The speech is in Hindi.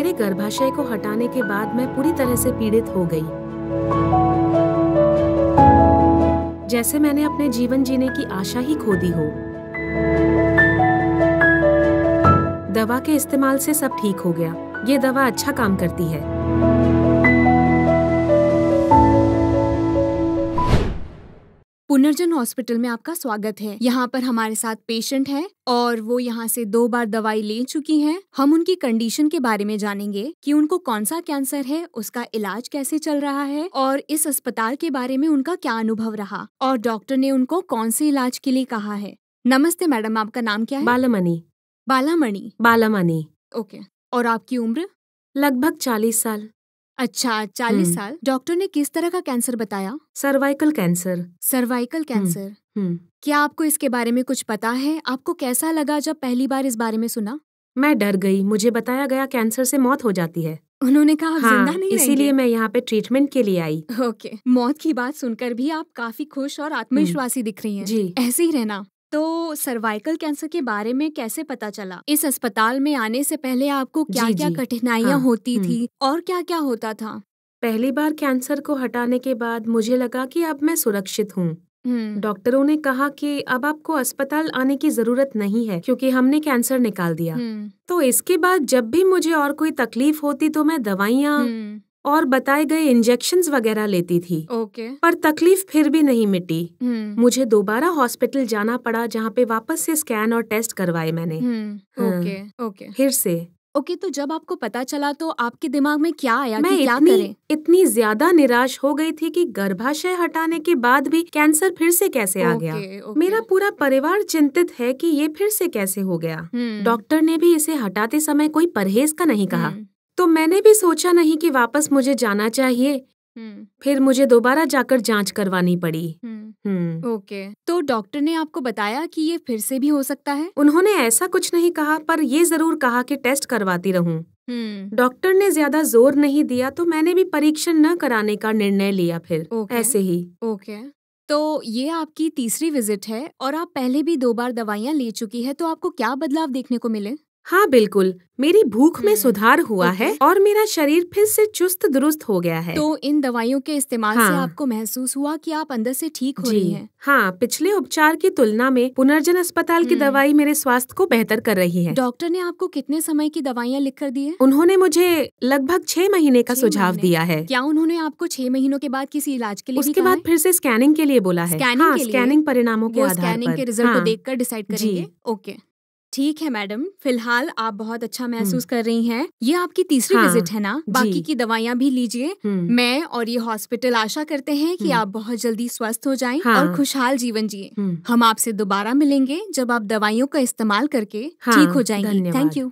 मेरे गर्भाशय को हटाने के बाद मैं पूरी तरह से पीड़ित हो गई जैसे मैंने अपने जीवन जीने की आशा ही खो दी हो दवा के इस्तेमाल से सब ठीक हो गया ये दवा अच्छा काम करती है पुनर्जन हॉस्पिटल में आपका स्वागत है यहाँ पर हमारे साथ पेशेंट है और वो यहाँ से दो बार दवाई ले चुकी हैं हम उनकी कंडीशन के बारे में जानेंगे कि उनको कौन सा कैंसर है उसका इलाज कैसे चल रहा है और इस अस्पताल के बारे में उनका क्या अनुभव रहा और डॉक्टर ने उनको कौन से इलाज के लिए कहा है नमस्ते मैडम आपका नाम क्या है बालामणि बालामणि बालामणि ओके और आपकी उम्र लगभग चालीस साल अच्छा चालीस हम्म। साल डॉक्टर ने किस तरह का कैंसर बताया cervical cancer cervical hmm, cancer hmm. क्या आपको इसके बारे में कुछ पता है आपको कैसा लगा जब पहली बार इस बारे में सुना मैं डर गई मुझे बताया गया कैंसर से मौत हो जाती है उन्होंने कहा आप हाँ, जिंदा नहीं इसीलिए मैं यहाँ पे ट्रीटमेंट के लिए आई ओके मौत की बात सुनकर भी आप काफी खुश और आत्मविश्वासी दिख रही हैं जी ऐसे ही रहना तो सर्वाइकल कैंसर के बारे में कैसे पता चला इस अस्पताल में आने से पहले आपको क्या क्या कठिनाइयाँ हाँ, होती थी और क्या क्या होता था पहली बार कैंसर को हटाने के बाद मुझे लगा कि अब मैं सुरक्षित हूँ डॉक्टरों ने कहा कि अब आपको अस्पताल आने की जरूरत नहीं है क्योंकि हमने कैंसर निकाल दिया तो इसके बाद जब भी मुझे और कोई तकलीफ होती तो मैं दवाइयाँ और बताए गए इंजेक्शन वगैरह लेती थी ओके okay. पर तकलीफ फिर भी नहीं मिटी hmm. मुझे दोबारा हॉस्पिटल जाना पड़ा जहाँ पे वापस से स्कैन और टेस्ट करवाए मैंने हम्म, हाँ। Okay hmm. Okay okay. फिर से ओके okay, तो जब आपको पता चला तो आपके दिमाग में क्या आया मैं कि क्या इतनी, करें? इतनी ज्यादा निराश हो गई थी कि गर्भाशय हटाने के बाद भी कैंसर फिर से कैसे आ गया okay. मेरा पूरा परिवार चिंतित है कि ये फिर से कैसे हो गया डॉक्टर हम्म। ने भी इसे हटाते समय कोई परहेज का नहीं कहा तो मैंने भी सोचा नहीं कि वापस मुझे जाना चाहिए हम्म। फिर मुझे दोबारा जाकर जांच करवानी पड़ी हम्म। हम्म। ओके तो डॉक्टर ने आपको बताया कि ये फिर से भी हो सकता है उन्होंने ऐसा कुछ नहीं कहा पर ये जरूर कहा कि टेस्ट करवाती रहूं डॉक्टर ने ज्यादा जोर नहीं दिया तो मैंने भी परीक्षण न कराने का निर्णय लिया फिर ओके, ऐसे ही ओके तो ये आपकी तीसरी विजिट है और आप पहले भी दो बार दवाइयाँ ले चुकी है तो आपको क्या बदलाव देखने को मिले हाँ बिल्कुल मेरी भूख में हम्म, सुधार हुआ है और मेरा शरीर फिर से चुस्त दुरुस्त हो गया है तो इन दवाइयों के इस्तेमाल हाँ, से आपको महसूस हुआ कि आप अंदर से ठीक हो रही हैं। हाँ पिछले उपचार की तुलना में पुनर्जन अस्पताल की हम्म। दवाई मेरे स्वास्थ्य को बेहतर कर रही है डॉक्टर ने आपको कितने समय की दवाइयाँ लिख कर दी है उन्होंने मुझे लगभग छह महीने का सुझाव दिया है क्या उन्होंने आपको छह महीनों के बाद किसी इलाज के लिए उसके बाद फिर से स्कैनिंग के लिए बोला है स्कैनिंग हाँ, परिणामों के स्कैनिंग के रिजल्ट को हाँ। देख कर डिसाइड ओके ठीक है मैडम फिलहाल आप बहुत अच्छा महसूस हम्म। कर रही हैं ये आपकी तीसरी हाँ, विजिट है ना बाकी की दवाइयाँ भी लीजिए हम्म। मैं और ये हॉस्पिटल आशा करते हैं कि हम्म। आप बहुत जल्दी स्वस्थ हो जाएं हाँ, और खुशहाल जीवन जिए हम आपसे दोबारा मिलेंगे जब आप दवाइयों का इस्तेमाल करके ठीक हाँ, हो जाएंगे थैंक यू